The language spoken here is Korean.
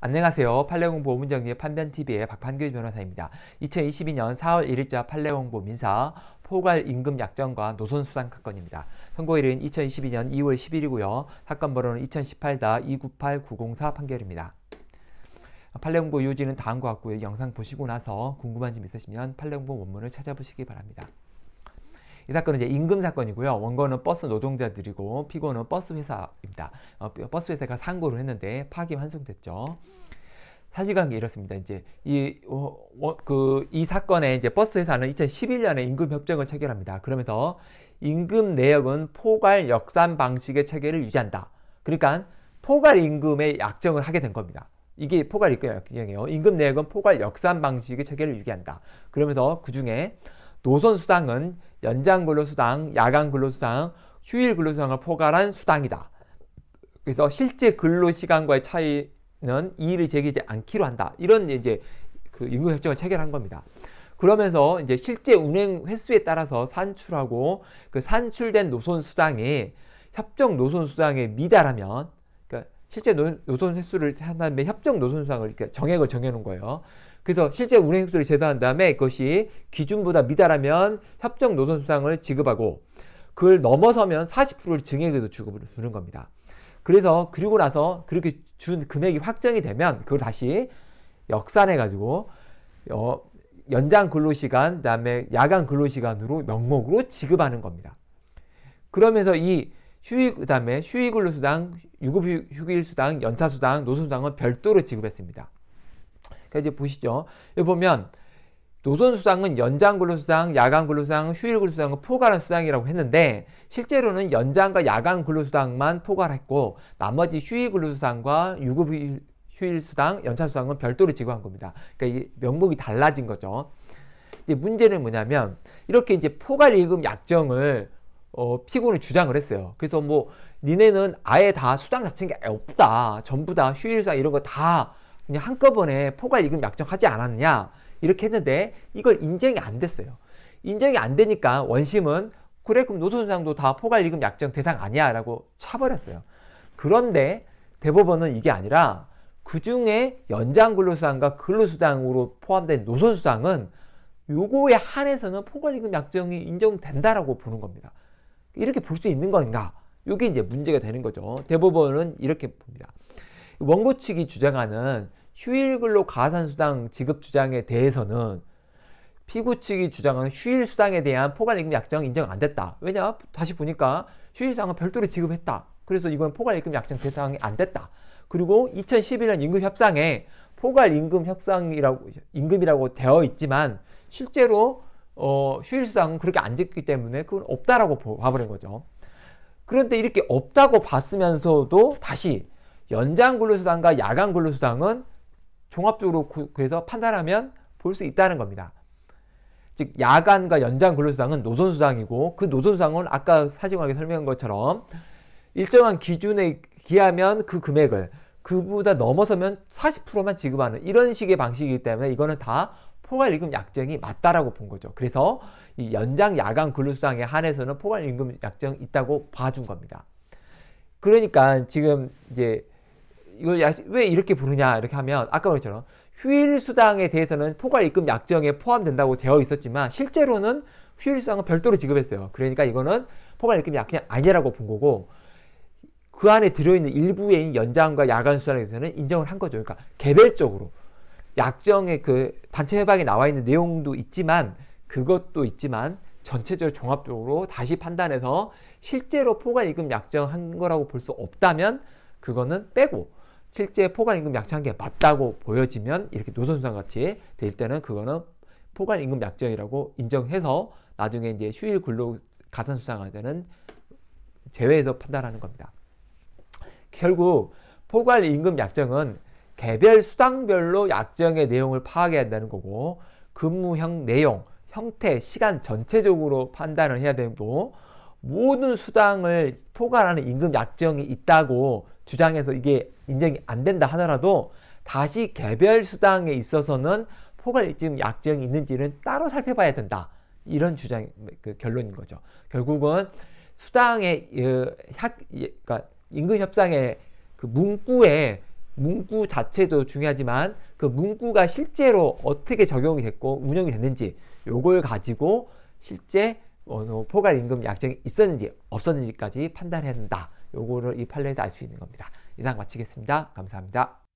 안녕하세요. 판례공보 문정리 판변TV의 박판규 변호사입니다. 2022년 4월 1일자 판례공보 민사 포괄 임금 약정과 노선 수상 사건입니다. 선고일은 2022년 2월 10일이고요. 사건 번호는 2018-298-904 판결입니다. 판례공보 요지는 다음과 같고요. 영상 보시고 나서 궁금한 점 있으시면 판례공보 원문을 찾아보시기 바랍니다. 이 사건은 이제 임금 사건이고요. 원고는 버스 노동자들이고 피고는 버스 회사입니다. 어, 버스 회사가 상고를 했는데 파기 환송됐죠. 사실관계 이렇습니다. 이제 이그이 어, 어, 그, 사건에 이제 버스 회사는 2011년에 임금 협정을 체결합니다. 그러면서 임금 내역은 포괄 역산 방식의 체계를 유지한다. 그러니까 포괄 임금의 약정을 하게 된 겁니다. 이게 포괄 임금 약정이에요. 임금 내역은 포괄 역산 방식의 체계를 유지한다. 그러면서 그 중에 노선 수당은 연장 근로수당, 야간 근로수당, 휴일 근로수당을 포괄한 수당이다. 그래서 실제 근로시간과의 차이는 이의를 제기하지 않기로 한다. 이런 이제 그 임금협정을 체결한 겁니다. 그러면서 이제 실제 운행 횟수에 따라서 산출하고 그 산출된 노선 수당에 협정 노선 수당에 미달하면 그러니까 실제 노, 노선 횟수를 한 다음에 협정 노선 수당을 정액을 정해놓은 거예요. 그래서 실제 운행 횟수를 제도한 다음에 그것이 기준보다 미달하면 협정 노선 수당을 지급하고 그걸 넘어서면 40%를 증액에도 주급을 주는 겁니다. 그래서 그리고 나서 그렇게 준 금액이 확정이 되면 그걸 다시 역산해 가지고 어, 연장 근로시간 그다음에 야간 근로시간으로 명목으로 지급하는 겁니다. 그러면서 이휴익 그다음에 휴익 근로수당, 유급 휴일 수당, 연차 수당, 노선 수당은 별도로 지급했습니다. 그러니까 이제 보시죠. 여기 보면 노선 수당은 연장 근로 수당, 야간 근로 수당, 휴일 근로 수당을 포괄한 수당이라고 했는데 실제로는 연장과 야간 근로 수당만 포괄했고 나머지 휴일 근로 수당과 유급 휴일 수당, 연차 수당은 별도로 지급한 겁니다. 그러니까 이 명목이 달라진 거죠. 이제 문제는 뭐냐면 이렇게 이제 포괄 임금 약정을 어, 피고는 주장을 했어요. 그래서 뭐 니네는 아예 다 수당 자체가 없다. 전부 다 휴일 수당 이런 거다 그냥 한꺼번에 포괄이금 약정하지 않았냐 이렇게 했는데 이걸 인정이 안 됐어요. 인정이 안 되니까 원심은 그래 그럼 노선상도다 포괄이금 약정 대상 아니야 라고 차버렸어요. 그런데 대법원은 이게 아니라 그 중에 연장근로수당과 근로수당으로 포함된 노선수당은 요거에 한해서는 포괄임금 약정이 인정된다라고 보는 겁니다. 이렇게 볼 수 있는 건가? 요게 이제 문제가 되는 거죠. 대법원은 이렇게 봅니다. 원고 측이 주장하는 휴일근로 가산수당 지급 주장에 대해서는 피고 측이 주장한 휴일 수당에 대한 포괄임금 약정 인정 안 됐다. 왜냐? 다시 보니까 휴일 수당은 별도로 지급했다. 그래서 이건 포괄임금 약정 대상이 안 됐다. 그리고 2011년 임금 협상에 포괄 임금 협상이라고 임금이라고 되어 있지만 실제로 어, 휴일 수당은 그렇게 안 됐기 때문에 그건 없다라고 봐버린 거죠. 그런데 이렇게 없다고 봤으면서도 다시 연장 근로수당과 야간 근로수당은 종합적으로 그래서 판단하면 볼 수 있다는 겁니다. 즉 야간과 연장 근로수당은 노선수당이고 그 노선수당은 아까 사진관계 설명한 것처럼 일정한 기준에 기하면 그 금액을 그보다 넘어서면 40%만 지급하는 이런 식의 방식이기 때문에 이거는 다 포괄임금 약정이 맞다라고 본 거죠. 그래서 이 연장 야간 근로수당에 한해서는 포괄임금 약정 있다고 봐준 겁니다. 그러니까 지금 이제 이걸 왜 이렇게 부르냐 이렇게 하면 아까 말처럼 휴일 수당에 대해서는 포괄 입금 약정에 포함된다고 되어 있었지만 실제로는 휴일 수당은 별도로 지급했어요. 그러니까 이거는 포괄 입금 약정이 아니라고 본 거고 그 안에 들어있는 일부의 연장과 야간 수당에 대해서는 인정을 한 거죠. 그러니까 개별적으로 약정의 그 단체 협약에 나와 있는 내용도 있지만 그것도 있지만 전체적으로 종합적으로 다시 판단해서 실제로 포괄 입금 약정한 거라고 볼 수 없다면 그거는 빼고 실제 포괄 임금 약정한 게 맞다고 보여지면 이렇게 노선수상 같이 될 때는 그거는 포괄 임금 약정이라고 인정해서 나중에 이제 휴일 근로 가산 수상할 때는 제외해서 판단하는 겁니다. 결국 포괄 임금 약정은 개별 수당별로 약정의 내용을 파악해야 한다는 거고 근무형 내용, 형태, 시간 전체적으로 판단을 해야 되고 모든 수당을 포괄하는 임금 약정이 있다고 주장해서 이게 인정이 안 된다 하더라도 다시 개별 수당에 있어서는 포괄 지금 약정이 있는지는 따로 살펴봐야 된다. 이런 주장 그 결론인 거죠. 결국은 수당의 그, 그러니까 임금 협상의 그 문구에 문구 자체도 중요하지만 그 문구가 실제로 어떻게 적용이 됐고 운영이 됐는지 요걸 가지고 실제 어, 느 포괄 임금 약정이 있었는지 없었는지까지 판단해야 된다. 요거를 이 판례에서 알 수 있는 겁니다. 이상 마치겠습니다. 감사합니다.